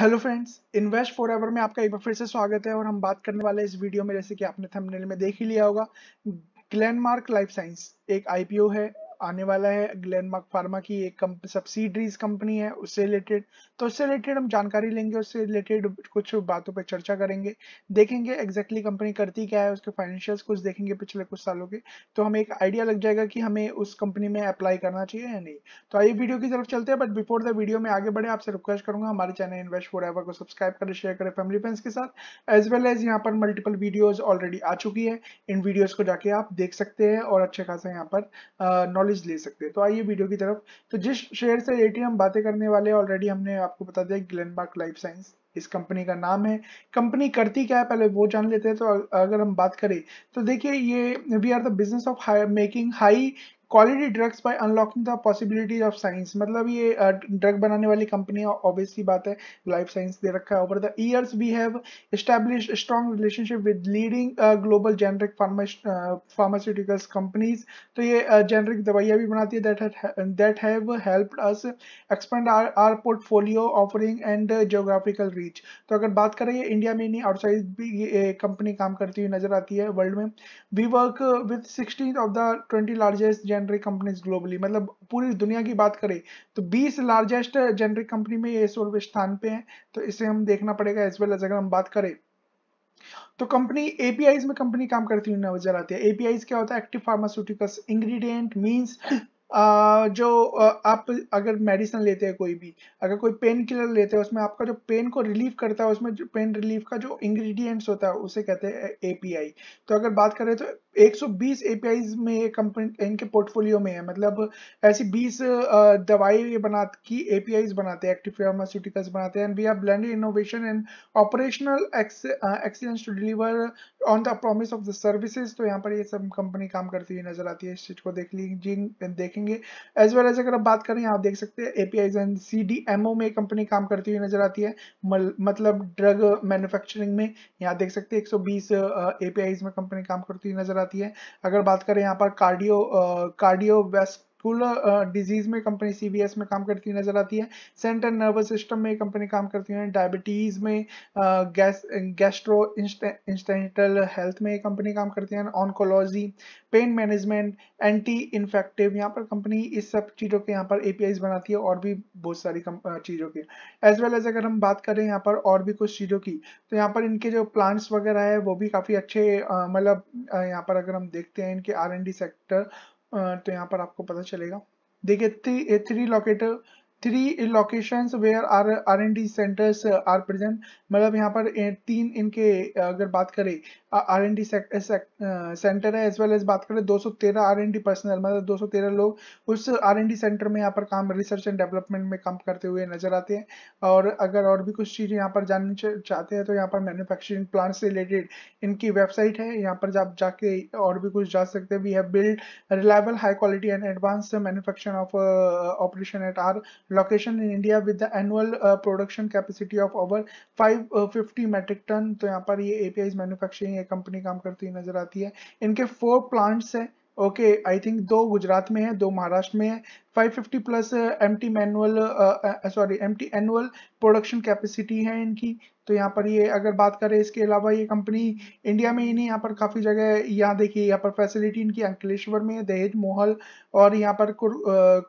hello friends invest forever में आपका एक बार फिर से स्वागत है और हम बात करने वाले इस वीडियो में जैसे कि आपने थंबनेल में देख ही लिया होगा ग्लैंडमार्क लाइफ साइंस एक आईपीओ है आने वाला है ग्लैंडमार्क फार्मा की एक सब्सिडरीज कंपनी है उससे रिलेटेड तो उससे रिलेटेड हम जानकारी लेंगे उससे रिलेटेड कुछ बातों पर चर्चा करेंगे देखेंगे एग्जैक्टली कंपनी करती क्या है उसके फाइनेंशियल्स कुछ देखेंगे पिछले कुछ सालों के तो हमें एक आइडिया लग जाएगा कि हमें उस कंपनी में अप्लाई करना चाहिए या नहीं तो आइए वीडियो की तरफ चलते हैं बट बिफोर द वीडियो में आगे बढ़े आपसे रिक्वेस्ट करूंगा हमारे चैनल इन्वेस्ट फॉर एवर को सब्सक्राइब करें शेयर करें फैमिली फ्रेंड्स के साथ एज वेल एज यहाँ पर मल्टीपल वीडियोज ऑलरेडी आ चुकी है इन वीडियोज को जाके आप देख सकते हैं और अच्छे खासा यहाँ पर नॉलेज नॉलेज ले सकते हैं तो आइए वीडियो की तरफ तो जिस शेयर से रिलेटेड हम बातें करने वाले ऑलरेडी हमने आपको बता दिया ग्लेनमार्क लाइफ साइंस इस कंपनी का नाम है कंपनी करती क्या है पहले वो जान लेते हैं तो अगर हम बात करें तो देखिए ये we are the business of making high quality drugs by unlocking the possibilities of science मतलब ये ड्रग uh, बनाने वाली कंपनी ऑब्वियसली बात है लाइफ साइंस दे रखा है over the years we have established strong relationship with leading uh, global generic pharma, uh, pharmaceuticals companies तो ये uh, generic दवाइयाँ भी बनाती है that have, that have helped us expand our our portfolio offering and uh, geographical reach तो अगर बात करें ये इंडिया में नहीं आउटसाइड भी ये कंपनी काम करती हुई नजर आती है वर्ल्ड में we work with sixteen of the twenty largest generic companies globally मतलब पूरी दुनिया की बात करें तो 20 लार्जेस्ट जेनरिक कंपनी में ये सोलवे स्थान पे है तो इसे हम देखना पड़ेगा एज वेल एज अगर हम बात करें तो कंपनी एपीआईज में कंपनी काम करती हुई नजर आती है एपीआईज क्या होता है एक्टिव फार्मास्यूटिकल्स इंग्रेडिएंट मींस जो आप अगर मेडिसिन लेते हैं कोई भी अगर कोई पेन किलर लेते हैं उसमें आपका जो पेन को रिलीव करता है उसमें जो पेन रिलीफ का जो इंग्रेडिएंट्स होता है उसे कहते हैं एपीआई तो अगर बात करें तो 120 एपीआई में ये कंपनी इनके पोर्टफोलियो में है मतलब ऐसी 20 दवाई बना की एपीआई बनाते हैं एक्टिव फार्मास्यूटिकल्स बनाते हैं and we are blend innovation and operational excellence to deliver on the promise of the services तो यहाँ पर ये सब कंपनी काम करती हुई नजर आती है इस चीज को देख लीजिए देखें देखेंगे एज वेल एज अगर आप बात करें आप देख सकते हैं एपीआई एंड सी में कंपनी काम करती हुई नजर आती है मतलब ड्रग मैन्युफैक्चरिंग में यहाँ देख सकते हैं 120 एपीआई में कंपनी काम करती हुई नजर आती है अगर बात करें यहाँ पर cardio cardio vascular disease uh, में कंपनी सीबीएस में काम करती नजर आती है सेंट्रल नर्वस सिस्टम में कंपनी काम करती है डायबिटीज में गैस्ट्रो इंस्टेंटल हेल्थ में कंपनी काम करती है oncology pain management anti infective यहाँ पर कंपनी इस सब चीज़ों के यहाँ पर ए बनाती है और भी बहुत सारी चीज़ों की एज वेल एज अगर हम बात करें यहाँ पर और भी कुछ चीज़ों की तो यहाँ पर इनके जो प्लांट्स वगैरह है वो भी काफ़ी अच्छे uh, मतलब uh, यहाँ पर अगर हम देखते हैं इनके आर सेक्टर तो यहाँ पर आपको पता चलेगा देखिए three locator three location where our R N D centres are present मतलब यहाँ पर तीन इनके अगर बात करें आर एन डी सेंटर है एज वेल एज बात करें 213 आर एन डी पर्सनल मतलब दो सौ तेरह लोग उस आर एन डी सेंटर में यहाँ पर काम रिसर्च एंड डेवलपमेंट में काम करते हुए नजर आते हैं और अगर और भी कुछ चीज़ें यहाँ पर जाननी चाहते हैं तो यहाँ पर मैन्युफैक्चरिंग प्लांट से रिलेटेड इनकी वेबसाइट है यहाँ पर आप जाके और भी कुछ जा सकते हैं we have build reliable high quality and advance manufacturing of operation at our location in India with the annual production capacity of over 550 metric ton तो यहाँ पर ये एपीआई मैन्युफैक्चरिंग ये कंपनी काम करती हुई नजर आती है इनके फोर प्लांट्स है ओके आई थिंक दो गुजरात में है दो महाराष्ट्र में है 550 plus M T manual sorry M T annual production capacity है इनकी तो यहाँ पर ये अगर बात करें इसके अलावा ये कंपनी इंडिया में ही नहीं यहाँ पर काफ़ी जगह यहाँ देखिए यहाँ पर फैसिलिटी इनकी अंकलेश्वर में दहेज मोहल और यहाँ पर कुर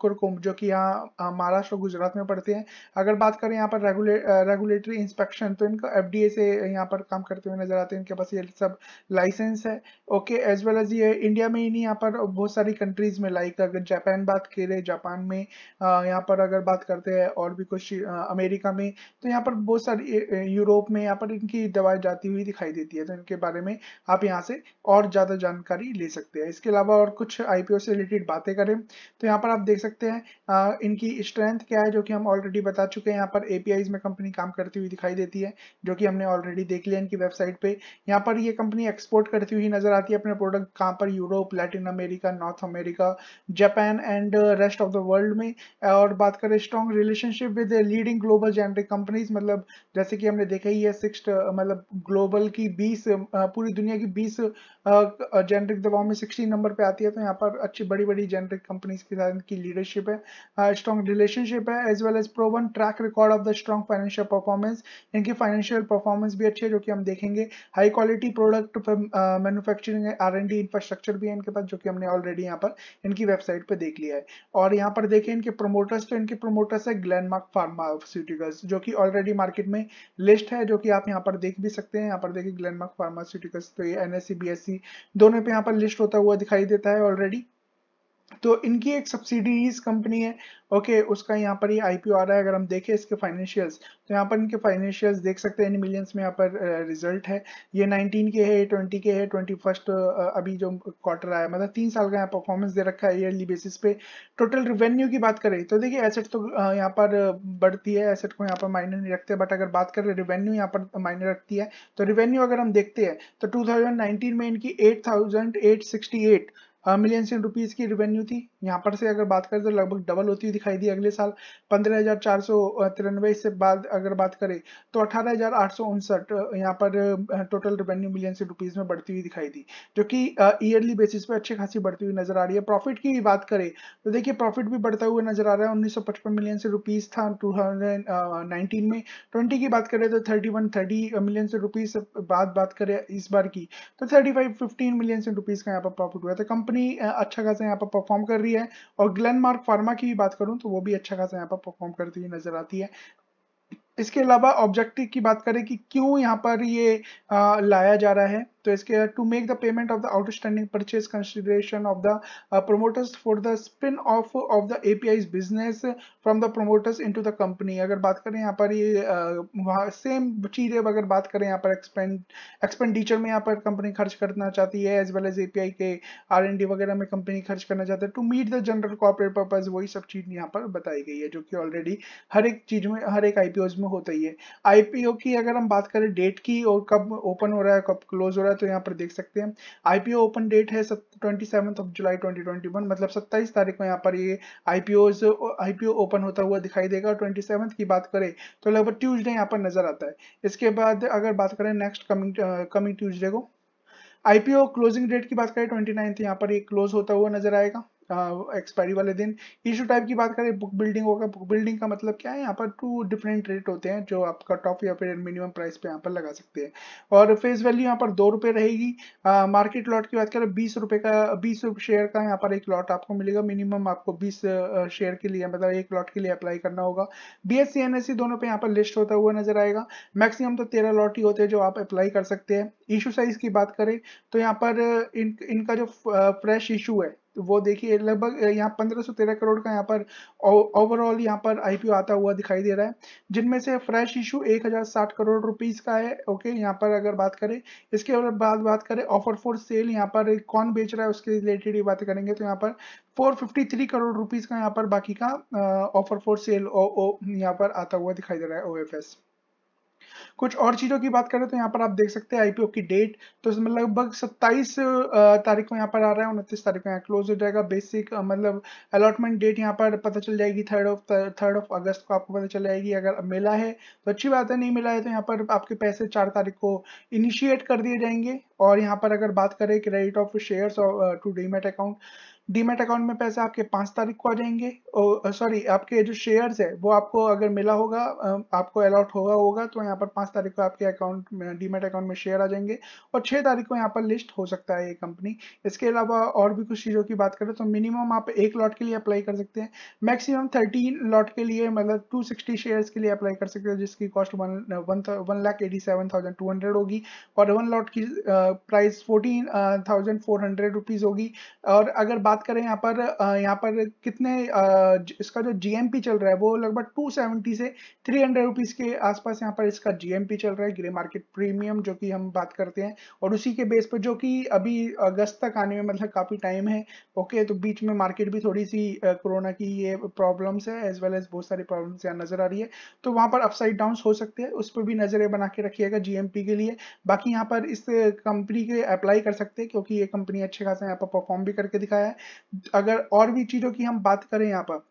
कुरकुम जो कि यहाँ महाराष्ट्र और गुजरात में पड़ते हैं अगर बात करें यहाँ पर रेगुले रेगुलेटरी इंस्पेक्शन तो इनका एफ से यहाँ पर काम करते हुए नजर आते हैं इनके पास ये सब लाइसेंस है ओके एज वेल एज ये इंडिया में ही नहीं यहाँ पर बहुत सारी कंट्रीज में लाइक अगर जापान बात करें जापान में यहाँ पर अगर बात करते हैं और भी कुछ अमेरिका में तो यहाँ पर बहुत सारी यूरोप में यहाँ पर इनकी दवाएं जाती हुई दिखाई देती है तो इनके बारे में आप यहाँ से और ज़्यादा जानकारी ले सकते हैं इसके अलावा और कुछ आईपीओ से रिलेटेड बातें करें तो यहाँ पर आप देख सकते हैं इनकी स्ट्रेंथ क्या है जो कि हम ऑलरेडी बता चुके हैं यहाँ पर एपीआईज में कंपनी काम करती हुई दिखाई देती है जो कि हमने ऑलरेडी देख लिया इनकी वेबसाइट पे यहाँ पर ये कंपनी एक्सपोर्ट करती हुई नजर आती है अपने प्रोडक्ट कहाँ पर Europe Latin America North America Japan and rest rest of the world में और बात करें strong relationship with leading global generic companies मतलब जैसे कि हमने देखा ही है सिक्स मतलब ग्लोबल की 20 पूरी दुनिया की 20 जेनरिक दवाओं में 16 नंबर पे आती है तो यहाँ पर अच्छी बड़ी बड़ी जेनरिक कंपनीज के साथ इनकी लीडरशिप है स्ट्रॉन्ग रिलेशनशिप है as well as proven track record of the strong financial performance इनकी फाइनेंशियल परफॉर्मेंस भी अच्छी है जो कि हम देखेंगे high quality product manufacturing R and D infrastructure भी है इनके पास जो कि हमने ऑलरेडी यहाँ पर इनकी वेबसाइट पर देख लिया है और और यहाँ पर देखें इनके प्रोमोटर्स तो इनके प्रोमोटर्स है ग्लैंडमार्क फार्मास्यूटिकल्स जो कि ऑलरेडी मार्केट में लिस्ट है जो कि आप यहाँ पर देख भी सकते हैं यहाँ पर देखिए ग्लैंडमार्क फार्मास्यूटिकल्स तो ये एनएससी बीएससी e, दोनों पे यहाँ पर लिस्ट होता हुआ दिखाई देता है ऑलरेडी तो इनकी एक सब्सिडीज कंपनी है ओके okay, उसका यहाँ पर ही आईपीओ आ रहा है अगर हम देखें इसके फाइनेंशियल्स तो यहाँ पर इनके फाइनेंशियल्स देख सकते हैं इन मिलियंस में यहाँ पर रिजल्ट है ये 19 के है 20 के है फर्स्ट अभी जो क्वार्टर आया मतलब तीन साल का यहाँ परफॉर्मेंस दे रखा है ईयरली बेसिस पे टोटल रिवेन्यू की बात करें तो देखिए एसेट तो यहाँ पर बढ़ती है एसेट को यहाँ पर मायने नहीं रखते बट अगर बात करें रिवेन्यू यहाँ पर मायने रखती है तो रिवेन्यू अगर हम देखते हैं तो टू में इनकी एट मिलियन हाँ, रुपीज की रेवेन्यू थी यहाँ पर से अगर बात करें तो लगभग डबल होती हुई दिखाई दी अगले साल पंद्रह हजार चार सौ तिरानवे बाद अगर बात करें तो अठारह हजार आठ सौ उनसठ यहाँ पर टोटल रेवेन्यू मिलियन से रुपीज में बढ़ती हुई दिखाई दी जो कि ईयरली बेसिस पे अच्छी खासी बढ़ती हुई नजर आ रही है प्रॉफिट की भी बात करें तो देखिए प्रॉफिट भी बढ़ता हुआ नजर आ रहा है उन्नीस मिलियन से रुपीज था टू में ट्वेंटी की बात करें तो थर्टी वन मिलियन से रुपीज बाद बात करें इस बार की तो थर्टी फाइव मिलियन से रुपीज का यहाँ पर प्रॉफिट हुआ तो कंपनी अच्छा खासा यहाँ पर परफॉर्म कर रही रही है और ग्लेनमार्क मार्क फार्मा की भी बात करूं तो वो भी अच्छा खासा यहाँ पर परफॉर्म करती हुई नजर आती है इसके अलावा ऑब्जेक्टिव की बात करें कि क्यों यहाँ पर ये आ, लाया जा रहा है तो इसके to make the payment of the outstanding purchase consideration of the promoters for the spin off of the API business from the promoters into the company अगर बात करें यहाँ पर ये सेम चीज है अगर बात करें यहाँ पर एक्सपेंडिचर में यहाँ पर कंपनी खर्च करना चाहती है एज वेल एज एपीआई के आर एन डी वगैरह में कंपनी खर्च करना चाहते है to meet the general corporate purpose वही सब चीज यहाँ पर बताई गई है जो कि ऑलरेडी हर एक चीज में हर एक आईपीओ में होता ही है आईपीओ की अगर हम बात करें डेट की और कब ओपन हो रहा है कब क्लोज हो रहा है रहा है तो यहाँ पर देख सकते हैं आईपीओ ओपन डेट है twenty seventh of July twenty twenty one मतलब सत्ताईस तारीख को यहाँ पर ये आईपीओ आईपीओ ओपन होता हुआ दिखाई देगा ट्वेंटी सेवन की बात करें तो लगभग ट्यूजडे यहाँ पर नजर आता है इसके बाद अगर बात करें नेक्स्ट कमिंग कमिंग ट्यूजडे को आईपीओ क्लोजिंग डेट की बात करें ट्वेंटी नाइन्थ यहाँ पर ये क्लोज होता हुआ नजर आएगा एक्सपायरी हाँ, वाले दिन इशू टाइप की बात करें बुक बिल्डिंग होगा बुक बिल्डिंग का मतलब क्या है यहाँ पर टू डिफरेंट रेट होते हैं जो आपका टॉप या फिर मिनिमम प्राइस पे यहाँ पर लगा सकते हैं और फेस वैल्यू यहाँ पर दो रुपये रहेगी मार्केट लॉट की बात करें बीस रुपये का बीस शेयर का यहाँ पर एक लॉट आपको मिलेगा मिनिमम आपको बीस शेयर के लिए मतलब एक लॉट के लिए अप्लाई करना होगा B S C N S C दोनों पे यहाँ पर लिस्ट होता हुआ नजर आएगा मैक्सिमम तो तेरह लॉट ही होते हैं जो आप अप्लाई कर सकते हैं इशू साइज की बात करें तो यहाँ पर इन इनका जो फ्रेश इशू है तो वो देखिए लगभग यहाँ पंद्रह सौ तेरह करोड़ का यहाँ पर ओवरऑल यहाँ पर आईपीओ आता हुआ दिखाई दे रहा है जिनमें से फ्रेश इशू एक हजार साठ करोड़ रुपीज का है ओके यहाँ पर अगर बात करें इसके बाद बात करें ऑफर फॉर सेल यहाँ पर कौन बेच रहा है उसके रिलेटेड ये बात करेंगे तो यहाँ पर 453 करोड़ रुपीज का यहाँ पर बाकी का ऑफर फॉर सेल यहाँ पर आता हुआ दिखाई दे रहा है ओ कुछ और चीज़ों की बात करें तो यहाँ पर आप देख सकते हैं आईपीओ की डेट तो इसमें लगभग 27 तारीख को यहाँ पर आ रहा है उनतीस तारीख को यहाँ क्लोज हो जाएगा बेसिक मतलब अलॉटमेंट डेट यहाँ पर पता चल जाएगी third of third of August को आपको पता चल जाएगी अगर मिला है तो अच्छी बात है नहीं मिला है तो यहाँ पर आपके पैसे चार तारीख को इनिशिएट कर दिए जाएंगे और यहाँ पर अगर बात करें credit of shares to demat account demat account में पैसे आपके पांच तारीख को आ जाएंगे और सॉरी आपके जो शेयर्स है वो आपको अगर मिला होगा आपको अलॉट होगा होगा तो यहाँ पर पांच तारीख को आपके अकाउंट में डीमेट अकाउंट में शेयर आ जाएंगे और छह तारीख को यहाँ पर लिस्ट हो सकता है ये कंपनी इसके अलावा और भी कुछ चीज़ों की बात करें तो मिनिमम आप एक लॉट के लिए अप्लाई कर सकते हैं मैक्सिमम थर्टीन लॉट के लिए मतलब टू सिक्सटी शेयर्स के लिए अप्लाई कर सकते हैं जिसकी cost one one lakh eighty seven thousand two hundred होगी और वन लॉट की price fourteen thousand four hundred rupees होगी और अगर बात बात करें यहाँ पर यहाँ पर कितने इसका जो जीएमपी चल रहा है वो लगभग 270 से 300 हंड्रेड के आसपास यहाँ पर इसका जीएमपी चल रहा है ग्रे मार्केट प्रीमियम जो कि हम बात करते हैं और उसी के बेस पर जो कि अभी अगस्त तक आने में मतलब काफ़ी टाइम है ओके तो बीच में मार्केट भी थोड़ी सी कोरोना की ये प्रॉब्लम्स है एज वेल एज बहुत सारी प्रॉब्लम्स यहाँ नज़र आ रही है तो वहाँ पर अपसाइड डाउन हो सकते हैं उस पर भी नज़रें बना के रखिएगा जीएमपी के लिए बाकी यहाँ पर इस कंपनी के अप्लाई कर सकते हैं क्योंकि ये कंपनी अच्छे खासा यहाँ पर परफॉर्म भी करके दिखाया है अगर और भी चीज़ों की हम बात करें यहाँ पर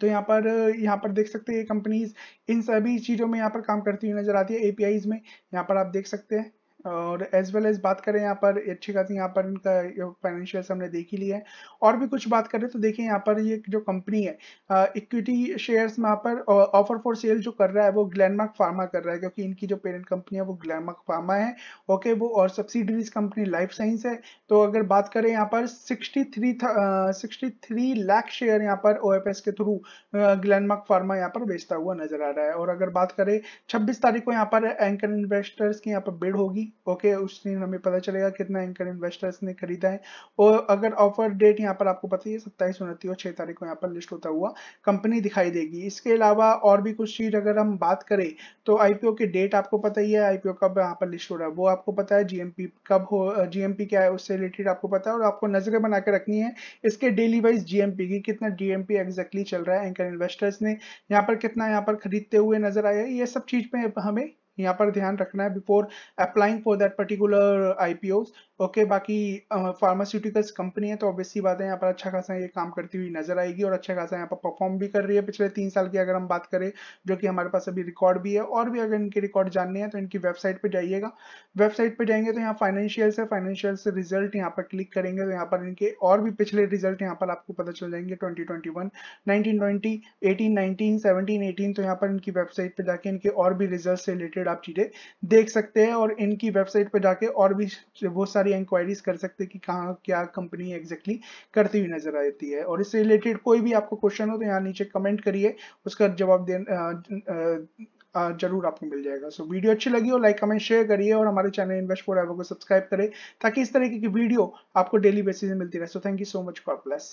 तो यहाँ पर यहाँ पर देख सकते हैं ये कंपनीज इन सभी चीज़ों में यहाँ पर काम करती हुई नजर आती है एपीआईज में यहाँ पर आप देख सकते हैं और एज वेल एज बात करें यहाँ पर अच्छी खासी यहाँ पर इनका फाइनेंशियल हमने देख ही लिया है और भी कुछ बात करें तो देखिए यहाँ पर ये जो कंपनी है इक्विटी शेयर्स में यहाँ पर ऑफर फॉर सेल जो कर रहा है वो ग्लैंडमार्क फार्मा कर रहा है क्योंकि इनकी जो पेरेंट कंपनी है वो ग्लैंडमार्क फार्मा है ओके वो और सब्सिडरीज कंपनी लाइफ साइंस है तो अगर बात करें यहाँ पर sixty three sixty three lakh share यहाँ पर ओ के थ्रू ग्लैंडमार्क फार्मा यहाँ पर बेचता हुआ नजर आ रहा है और अगर बात करें छब्बीस तारीख को यहाँ पर एंकर इन्वेस्टर्स की यहाँ पर बिड होगी ओके उस दिन हमें पता चलेगा कितना एंकर इन्वेस्टर्स ने खरीदा है और अगर ऑफर डेट यहाँ पर आपको पता है सत्ताईस उनतीस और छह तारीख को यहाँ पर लिस्ट होता हुआ कंपनी दिखाई देगी इसके अलावा और भी कुछ चीज अगर हम बात करें तो आईपीओ की डेट आपको पता ही है आईपीओ कब यहाँ पर लिस्ट हो रहा है वो आपको पता है जीएमपी कब हो जीएमपी क्या है उससे रिलेटेड आपको पता है और आपको नजरें बना के रखनी है इसके डेली वाइज जीएमपी की कितना डीएमपी एग्जैक्टली चल रहा है एंकर इन्वेस्टर्स ने यहाँ पर कितना यहाँ पर खरीदते हुए नजर आया ये सब चीज पे हमें यहाँ पर ध्यान रखना है before applying for that particular IPO okay बाकी फार्मास्यूटिकल्स uh, कंपनी है तो ऑब्वियसली बात है यहाँ पर अच्छा खासा ये काम करती हुई नजर आएगी और अच्छा खासा यहाँ पर परफॉर्म भी कर रही है पिछले तीन साल की अगर हम बात करें जो कि हमारे पास अभी रिकॉर्ड भी है और भी अगर इनके रिकॉर्ड जानने हैं तो इनकी वेबसाइट पर जाइएगा वेबसाइट पर जाएंगे तो यहाँ फाइनेंशियल से फाइनेंशियल से रिजल्ट यहाँ पर क्लिक करेंगे तो यहाँ पर इनके और भी पिछले रिजल्ट यहाँ पर आपको पता चल जाएंगे twenty twenty one nineteen twenty eighteen nineteen seventeen eighteen तो यहाँ पर इनकी वेबसाइट पर जाके इनके और भी रिजल्ट से रिलेटेड आप चीज़ें देख सकते हैं और इनकी वेबसाइट पर जाके और भी बहुत सारी इंक्वायरीज कर सकते हैं कि कहाँ क्या कंपनी एग्जैक्टली करती हुई नजर आती है और इससे रिलेटेड कोई भी आपको क्वेश्चन हो तो यहाँ नीचे कमेंट करिए उसका जवाब दे जरूर आपको मिल जाएगा सो so, वीडियो अच्छी लगी हो लाइक कमेंट शेयर करिए और हमारे चैनल इन्वेस्ट फॉर एवर को सब्सक्राइब करें ताकि इस तरीके की वीडियो आपको डेली बेसिस में मिलती रहे so thank you so much God plus